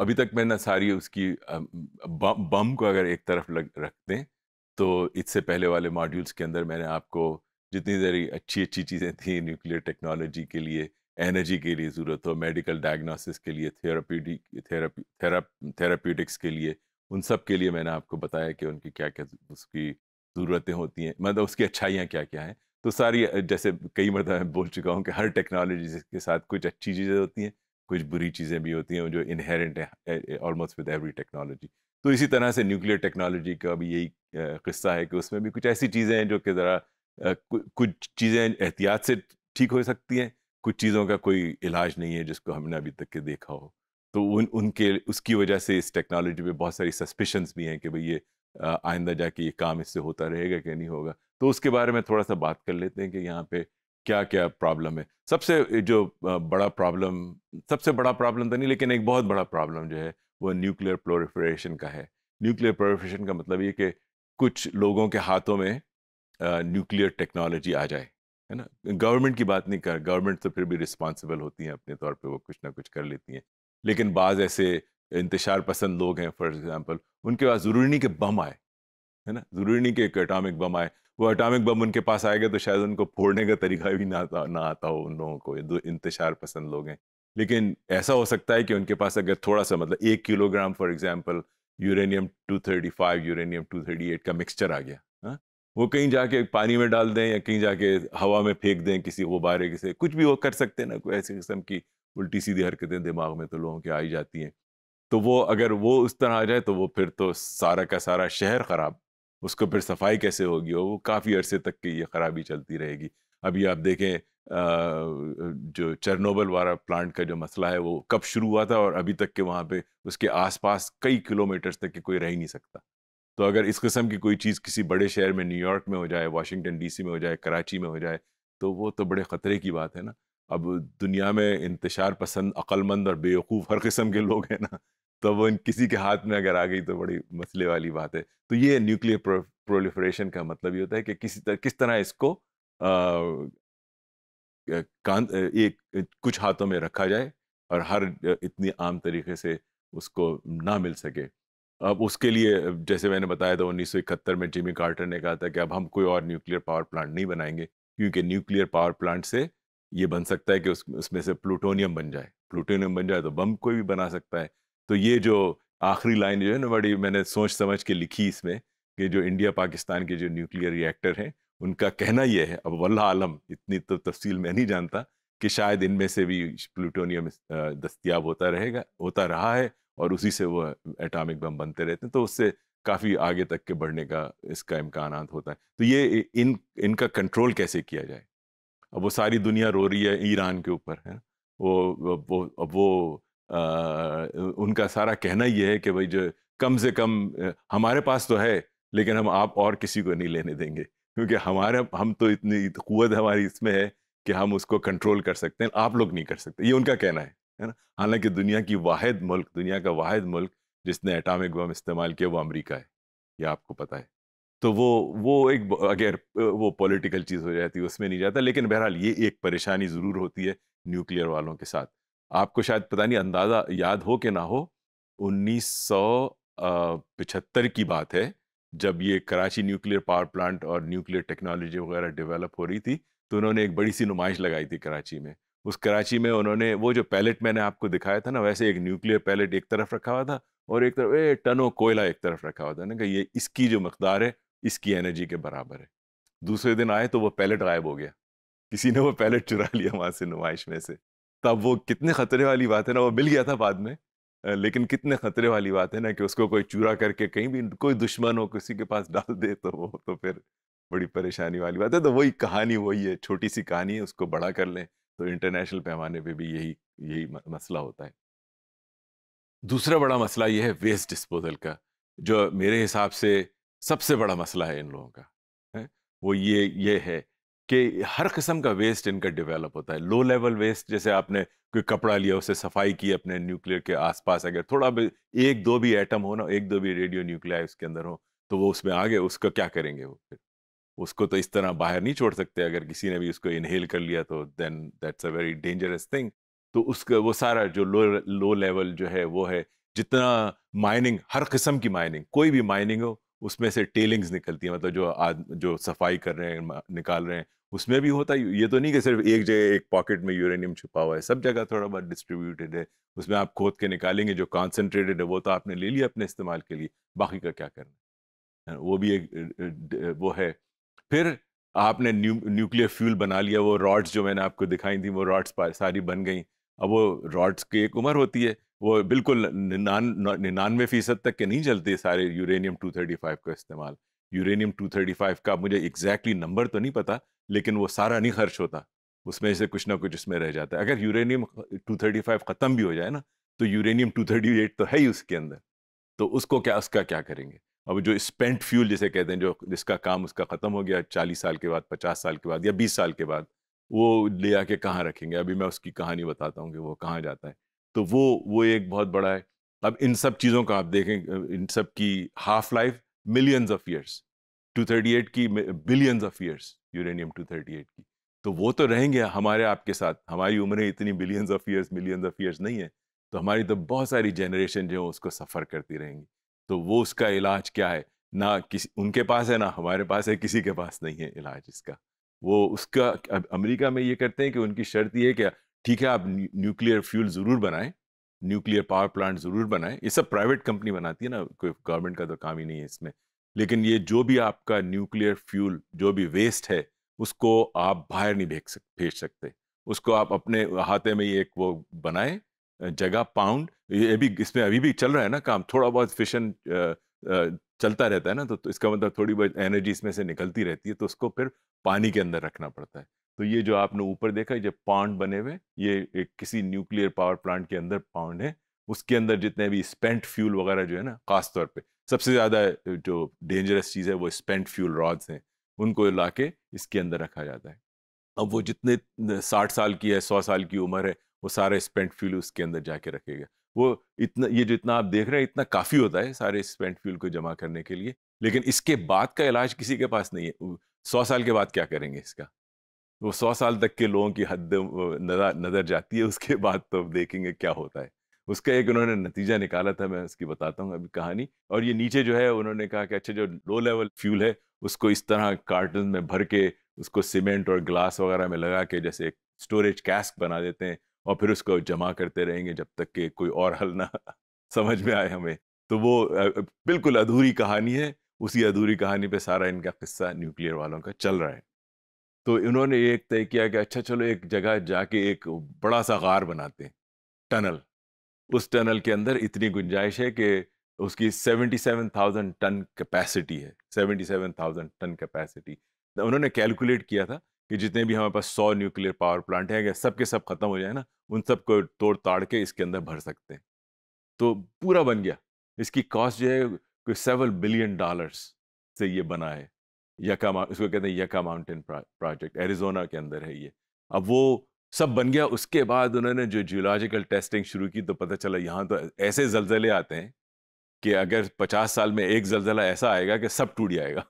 अभी तक मैं ना सारी उसकी बम को अगर एक तरफ लग रख दें तो इससे पहले वाले मॉड्यूल्स के अंदर मैंने आपको जितनी सारी अच्छी अच्छी चीज़ें थी न्यूक्लियर टेक्नोलॉजी के लिए एनर्जी के लिए ज़रूरत हो मेडिकल डायग्नोसिस के लिए थेरापीटिक थेरापी थेरापीटिक्स के लिए उन सब के लिए मैंने आपको बताया कि उनकी क्या क्या उसकी ज़रूरतें होती हैं मतलब उसकी अच्छाइयाँ क्या क्या हैं तो सारी जैसे कई मरतब बोल चुका हूँ कि हर टेक्नोलॉजी के साथ कुछ अच्छी चीज़ें होती हैं कुछ बुरी चीज़ें भी होती हैं जो इनहेरेंट है ऑलमोस्ट विद एवरी टेक्नोलॉजी तो इसी तरह से न्यूक्लियर टेक्नोलॉजी का भी यही किस्सा है कि उसमें भी कुछ ऐसी चीज़ें हैं जो कि ज़रा कुछ चीज़ें एहतियात से ठीक हो सकती हैं कुछ चीज़ों का कोई इलाज नहीं है जिसको हमने अभी तक के देखा हो तो उन उनके उसकी वजह से इस टेक्नोलॉजी पे बहुत सारी सस्पिशंस भी हैं कि भाई ये आइंदा जाके ये काम इससे होता रहेगा कि नहीं होगा तो उसके बारे में थोड़ा सा बात कर लेते हैं कि यहाँ पे क्या क्या प्रॉब्लम है सबसे जो बड़ा प्रॉब्लम सबसे बड़ा प्रॉब्लम तो नहीं लेकिन एक बहुत बड़ा प्रॉब्लम जो है वो न्यूक्लियर प्लोरिफरेशन का है न्यूक्लियर प्लोरिफरेशन का मतलब ये कि कुछ लोगों के हाथों में न्यूक्लियर टेक्नोलॉजी आ जाए है ना गवर्नमेंट की बात नहीं कर गवर्नमेंट तो फिर भी रिस्पॉन्सिबल होती हैं अपने तौर पर वो कुछ ना कुछ कर लेती हैं लेकिन बाज़ ऐसे इंतशार पसंद लोग हैं फॉर एग्ज़ाम्पल उनके पास ज़रूरी नहीं कि बम आए है ना ज़रूरी नहीं कि एक अटामिक बम आए वो अटामिक बम उनके पास आएगा तो शायद उनको फोड़ने का तरीका भी ना ना आता हो उन लोगों को दो इंतशार पसंद लोग हैं लेकिन ऐसा हो सकता है कि उनके पास अगर थोड़ा सा मतलब एक kilogram for example uranium 235 uranium 238 का मिक्सचर आ गया हा? वो कहीं जाके पानी में डाल दें या कहीं जाके हवा में फेंक दें किसी बारे किसी कुछ भी वो कर सकते हैं ना कोई ऐसी किस्म की उल्टी सीधी हरकतें दिमाग में तो लोगों के आई जाती हैं तो वो अगर वो उस तरह आ जाए तो वो फिर तो सारा का सारा शहर ख़राब उसको फिर सफाई कैसे होगी वो काफ़ी अरसे तक की ये ख़राबी चलती रहेगी अभी आप देखें जो चरनोबल वाला प्लांट का जो मसला है वो कब शुरू हुआ था और अभी तक के वहाँ पे उसके आसपास कई किलोमीटर्स तक के कोई रह ही नहीं सकता तो अगर इस किस्म की कोई चीज़ किसी बड़े शहर में न्यूयॉर्क में हो जाए वाशिंगटन डीसी में हो जाए कराची में हो जाए तो वो तो बड़े ख़तरे की बात है ना अब दुनिया में इंतशार पसंद अक्लमंद और बेवकूफ़ हर किस्म के लोग हैं ना तो वो किसी के हाथ में अगर आ गई तो बड़ी मसले वाली बात है तो ये न्यूक्लियर प्रोलिफरेशन का मतलब ये होता है कि किसी तर, किस तरह इसको आ, एक कुछ हाथों में रखा जाए और हर इतनी आम तरीके से उसको ना मिल सके अब उसके लिए जैसे मैंने बताया था उन्नीस में जिमी कार्टर ने कहा था कि अब हम कोई और न्यूक्लियर पावर प्लांट नहीं बनाएंगे क्योंकि न्यूक्लियर पावर प्लांट से ये बन सकता है कि उस उसमें से प्लूटोनियम बन जाए प्लूटोनियम बन जाए तो बम कोई भी बना सकता है तो ये जो आखिरी लाइन जो है ना बड़ी मैंने सोच समझ के लिखी इसमें कि जो इंडिया पाकिस्तान के जो न्यूक्लियर रिएक्टर हैं उनका कहना यह है अब वल्ला आलम इतनी तो तफसील मैं नहीं जानता कि शायद इनमें से भी प्लूटोनियम दस्तियाब होता रहेगा होता रहा है और उसी से वो एटॉमिक बम बनते रहते हैं तो उससे काफ़ी आगे तक के बढ़ने का इसका इम्कान होता है तो ये इन इनका कंट्रोल कैसे किया जाए अब वो सारी दुनिया रो रही है ईरान के ऊपर है वो वो अब वो उनका सारा कहना ये है कि भाई जो कम से कम हमारे पास तो है लेकिन हम आप और किसी को नहीं लेने देंगे क्योंकि हमारे हम तो इतनी कुत हमारी इसमें है कि हम उसको कंट्रोल कर सकते हैं आप लोग नहीं कर सकते ये उनका कहना है है ना हालांकि दुनिया की वाद मुल्क दुनिया का वाद मुल्क जिसने एटामिक बम इस्तेमाल किया वो अमेरिका है ये आपको पता है तो वो वो एक अगर वो पॉलिटिकल चीज़ हो जाती है उसमें नहीं जाता लेकिन बहरहाल ये एक परेशानी ज़रूर होती है न्यूक्लियर वालों के साथ आपको शायद पता नहीं अंदाज़ा याद हो कि ना हो उन्नीस पिछहत्तर की बात है जब ये कराची न्यूक्लियर पावर प्लांट और न्यूक्लियर टेक्नोलॉजी वगैरह डेवलप हो रही थी तो उन्होंने एक बड़ी सी नुमाइश लगाई थी कराची में उस कराची में उन्होंने वो जो पैलेट मैंने आपको दिखाया था ना वैसे एक न्यूक्लियर पैलेट एक तरफ रखा हुआ था और एक तरफ ए टनों कोयला एक तरफ रखा हुआ था ना कि ये इसकी जो मकदार है इसकी एनर्जी के बराबर है दूसरे दिन आए तो वो पैलेट गायब हो गया किसी ने वो पैलेट चुरा लिया वहाँ से नुमाइश में से तब वो कितने खतरे वाली बात है ना वो मिल गया था बाद में लेकिन कितने खतरे वाली बात है ना कि उसको कोई चूरा करके कहीं भी कोई दुश्मन हो किसी के पास डाल दे तो वो तो फिर बड़ी परेशानी वाली बात है तो वही कहानी वही है छोटी सी कहानी है उसको बड़ा कर लें तो इंटरनेशनल पैमाने पे भी यही यही मसला होता है दूसरा बड़ा मसला यह है वेस्ट डिस्पोजल का जो मेरे हिसाब से सबसे बड़ा मसला है इन लोगों का है वो ये ये है कि हर किस्म का वेस्ट इनका डेवलप होता है लो लेवल वेस्ट जैसे आपने कोई कपड़ा लिया उसे सफाई की अपने न्यूक्लियर के आसपास अगर थोड़ा भी एक दो भी एटम हो ना एक दो भी रेडियो न्यूक्लिया उसके अंदर हो तो वो उसमें आ गए उसका क्या करेंगे वो फिर उसको तो इस तरह बाहर नहीं छोड़ सकते अगर किसी ने भी उसको इनहेल कर लिया तो then that's a very dangerous thing तो उसका वो सारा जो लो लो लेवल जो है वो है जितना माइनिंग हर किस्म की माइनिंग कोई भी माइनिंग हो उसमें से टेलिंग्स निकलती है मतलब जो आद, जो सफाई कर रहे हैं निकाल रहे हैं उसमें भी होता है ये तो नहीं कि सिर्फ एक जगह एक पॉकेट में यूरेनियम छुपा हुआ है सब जगह थोड़ा बहुत डिस्ट्रीब्यूटेड है उसमें आप खोद के निकालेंगे जो कॉन्सेंट्रेटेड है वो तो आपने ले लिया अपने इस्तेमाल के लिए बाकी का क्या करना है वो भी एक वो है फिर आपने न्यू न्यूक्लियर फ्यूल बना लिया वो रॉड्स जो मैंने आपको दिखाई थी वो रॉड्स सारी बन गई अब वो रॉड्स की एक उम्र होती है वो बिल्कुल निन्यानवे फीसद तक के नहीं चलते सारे यूरेनियम टू थर्टी फाइव का इस्तेमाल यूरेनियम 235 का मुझे एग्जैक्टली नंबर तो नहीं पता लेकिन वो सारा नहीं खर्च होता उसमें से कुछ ना कुछ इसमें रह जाता है अगर यूरेनियम 235 ख़त्म भी हो जाए ना तो यूरेनियम 238 तो है ही उसके अंदर तो उसको क्या उसका क्या करेंगे अब जो स्पेंट फ्यूल जिसे कहते हैं जो जिसका काम उसका ख़त्म हो गया चालीस साल के बाद पचास साल के बाद या बीस साल के बाद वो ले आके कहाँ रखेंगे अभी मैं उसकी कहानी बताता हूँ कि वो कहाँ जाता है तो वो वो एक बहुत बड़ा है अब इन सब चीज़ों का आप देखें इन सब की half life millions of years 238 की बिलियंस ऑफ ईयर्स यूरेनियम 238 की तो वो तो रहेंगे हमारे आपके साथ हमारी उम्रें इतनी billions of years millions of years नहीं है तो हमारी तो बहुत सारी जनरेशन जो है उसको सफ़र करती रहेंगी तो वो उसका इलाज क्या है ना किसी उनके पास है ना हमारे पास है किसी के पास नहीं है इलाज इसका वो उसका अमेरिका में ये करते हैं कि उनकी शर्त ये है कि ठीक है आप न्यूक्लियर फ्यूल ज़रूर बनाएं न्यूक्लियर पावर प्लांट ज़रूर बनाए ये सब प्राइवेट कंपनी बनाती है ना कोई गवर्नमेंट का तो काम ही नहीं है इसमें लेकिन ये जो भी आपका न्यूक्लियर फ्यूल जो भी वेस्ट है उसको आप बाहर नहीं भेज सक भेज सकते उसको आप अपने हाथे में ही एक वो बनाए जगह पाउंड ये भी इसमें अभी भी चल रहा है ना काम थोड़ा बहुत फिशन चलता रहता है ना तो, तो इसका मतलब थोड़ी बहुत एनर्जी इसमें से निकलती रहती है तो उसको फिर पानी के अंदर रखना पड़ता है तो ये जो आपने ऊपर देखा ये पाउंड बने हुए ये एक किसी न्यूक्लियर पावर प्लांट के अंदर पाउंड है उसके अंदर जितने भी स्पेंट फ्यूल वगैरह जो है ना खास तौर पे सबसे ज़्यादा जो डेंजरस चीज़ है वो स्पेंट फ्यूल रॉड्स हैं उनको ला के इसके अंदर रखा जाता है अब वो जितने साठ साल की है सौ साल की उम्र है वो सारे स्पेंट फ्यूल उसके अंदर जाके रखेगा वो इतना ये जितना आप देख रहे हैं इतना काफ़ी होता है सारे स्पेंट फ्यूल को जमा करने के लिए लेकिन इसके बाद का इलाज किसी के पास नहीं है सौ साल के बाद क्या करेंगे इसका वो सौ साल तक के लोगों की हद नजर नजर जाती है उसके बाद तो अब देखेंगे क्या होता है उसका एक उन्होंने नतीजा निकाला था मैं उसकी बताता हूँ अभी कहानी और ये नीचे जो है उन्होंने कहा कि अच्छा जो लो लेवल फ्यूल है उसको इस तरह कार्टन में भर के उसको सीमेंट और ग्लास वगैरह में लगा के जैसे एक स्टोरेज कैस्क बना देते हैं और फिर उसको जमा करते रहेंगे जब तक कि कोई और हल ना समझ में आए हमें तो वो बिल्कुल अधूरी कहानी है उसी अधूरी कहानी पे सारा इनका किस्सा न्यूक्लियर वालों का चल रहा है तो इन्होंने एक तय किया कि अच्छा चलो एक जगह जाके एक बड़ा सा गार बनाते हैं टनल उस टनल के अंदर इतनी गुंजाइश है कि उसकी 77,000 टन कैपेसिटी है 77,000 टन कैपेसिटी तो उन्होंने कैलकुलेट किया था कि जितने भी हमारे पास 100 न्यूक्लियर पावर प्लांट हैं अगर सब के सब ख़त्म हो जाए ना उन को तोड़ ताड़ के इसके अंदर भर सकते हैं तो पूरा बन गया इसकी कॉस्ट जो है कोई सेवन बिलियन डॉलर्स से ये बना है यका इसको कहते हैं यका माउंटेन प्रोजेक्ट एरिजोना के अंदर है ये अब वो सब बन गया उसके बाद उन्होंने जो जियोलॉजिकल टेस्टिंग शुरू की तो पता चला यहाँ तो ऐसे जलजले आते हैं कि अगर पचास साल में एक जलजला ऐसा आएगा कि सब टूट जाएगा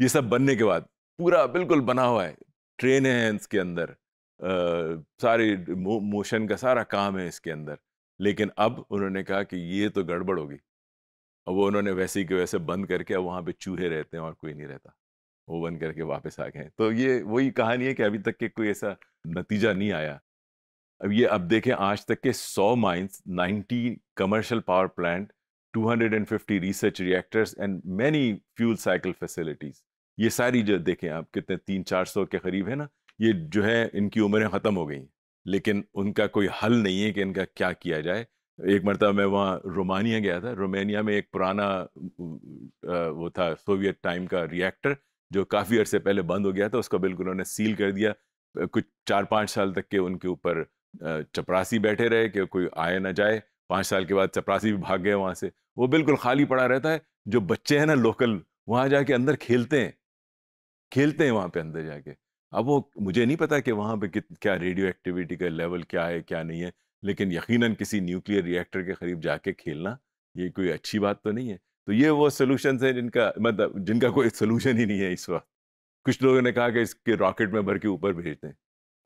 ये सब बनने के बाद पूरा बिल्कुल बना हुआ है ट्रेन है इसके अंदर आ, सारी मो, मोशन का सारा काम है इसके अंदर लेकिन अब उन्होंने कहा कि ये तो गड़बड़ होगी और वो उन्होंने वैसे ही के वैसे बंद करके अब वहाँ पे चूहे रहते हैं और कोई नहीं रहता वो बंद करके वापस आ गए तो ये वही कहानी है कि अभी तक के कोई ऐसा नतीजा नहीं आया अब ये अब देखें आज तक के 100 mines 90 commercial power plant 250 research reactors and many fuel cycle facilities ये सारी जो देखें आप कितने तीन चार सौ के करीब है ना ये जो है इनकी उम्रें ख़त्म हो गई लेकिन उनका कोई हल नहीं है कि इनका क्या किया जाए एक मरतब मैं वहाँ रोमानिया गया था रोमानिया में एक पुराना वो था सोवियत टाइम का रिएक्टर जो काफ़ी अरसे पहले बंद हो गया था उसको बिल्कुल उन्होंने सील कर दिया कुछ चार पाँच साल तक के उनके ऊपर चपरासी बैठे रहे कि कोई आए ना जाए पाँच साल के बाद चपरासी भी भाग गए वहाँ से वो बिल्कुल खाली पड़ा रहता है जो बच्चे हैं ना लोकल वहाँ जाके अंदर खेलते हैं खेलते हैं वहाँ पे अंदर जाके अब वो मुझे नहीं पता कि वहाँ पे क्या रेडियो एक्टिविटी का लेवल क्या है क्या नहीं है लेकिन यकीनन किसी न्यूक्लियर रिएक्टर के करीब जाके खेलना ये कोई अच्छी बात तो नहीं है तो ये वो सोल्यूशन है जिनका मतलब जिनका कोई सोल्यूशन ही नहीं है इस वक्त कुछ लोगों ने कहा कि इसके रॉकेट में भर के ऊपर भेज दें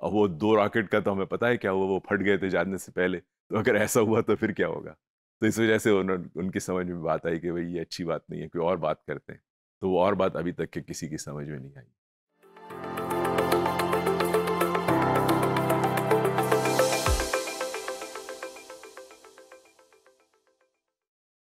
और वो दो रॉकेट का तो हमें पता है क्या हुआ वो फट गए थे जाने से पहले तो अगर ऐसा हुआ तो फिर क्या होगा तो इस वजह से उन्होंने उनकी समझ में बात आई कि भाई ये अच्छी बात नहीं है कोई और बात करते हैं तो वो और बात अभी तक के किसी की समझ में नहीं आई